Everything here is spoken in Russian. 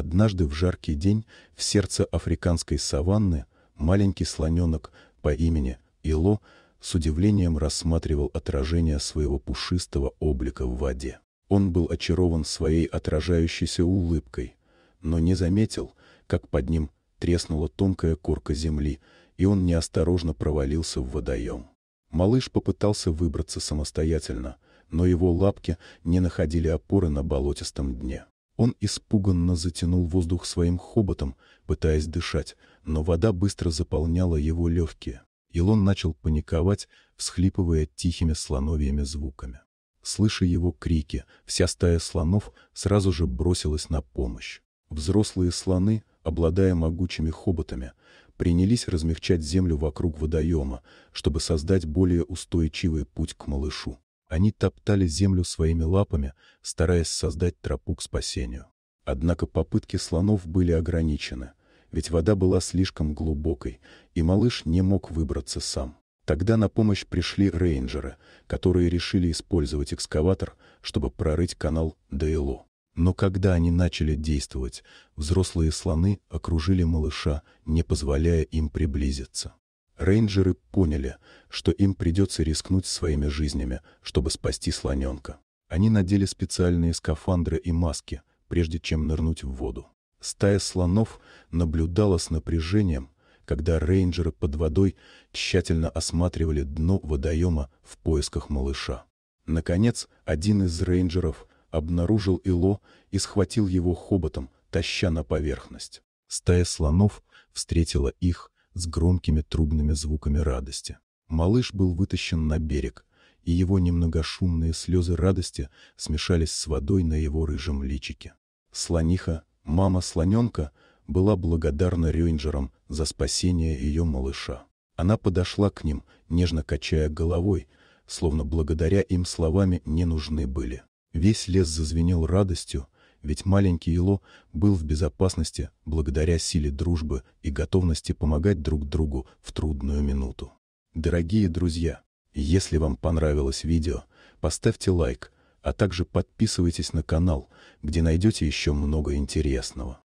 Однажды в жаркий день в сердце африканской саванны маленький слоненок по имени Ило с удивлением рассматривал отражение своего пушистого облика в воде. Он был очарован своей отражающейся улыбкой, но не заметил, как под ним треснула тонкая корка земли, и он неосторожно провалился в водоем. Малыш попытался выбраться самостоятельно, но его лапки не находили опоры на болотистом дне. Он испуганно затянул воздух своим хоботом, пытаясь дышать, но вода быстро заполняла его легкие. Илон начал паниковать, всхлипывая тихими слоновьими звуками. Слыша его крики, вся стая слонов сразу же бросилась на помощь. Взрослые слоны, обладая могучими хоботами, принялись размягчать землю вокруг водоема, чтобы создать более устойчивый путь к малышу. Они топтали землю своими лапами, стараясь создать тропу к спасению. Однако попытки слонов были ограничены, ведь вода была слишком глубокой, и малыш не мог выбраться сам. Тогда на помощь пришли рейнджеры, которые решили использовать экскаватор, чтобы прорыть канал Дейло. Но когда они начали действовать, взрослые слоны окружили малыша, не позволяя им приблизиться. Рейнджеры поняли, что им придется рискнуть своими жизнями, чтобы спасти слоненка. Они надели специальные скафандры и маски, прежде чем нырнуть в воду. Стая слонов наблюдала с напряжением, когда рейнджеры под водой тщательно осматривали дно водоема в поисках малыша. Наконец, один из рейнджеров обнаружил Ило и схватил его хоботом, таща на поверхность. Стая слонов встретила их с громкими трубными звуками радости. Малыш был вытащен на берег, и его немногошумные слезы радости смешались с водой на его рыжем личике. Слониха, мама слоненка, была благодарна рейнджерам за спасение ее малыша. Она подошла к ним, нежно качая головой, словно благодаря им словами не нужны были. Весь лес зазвенел радостью, ведь маленький Ило был в безопасности благодаря силе дружбы и готовности помогать друг другу в трудную минуту. Дорогие друзья, если вам понравилось видео, поставьте лайк, а также подписывайтесь на канал, где найдете еще много интересного.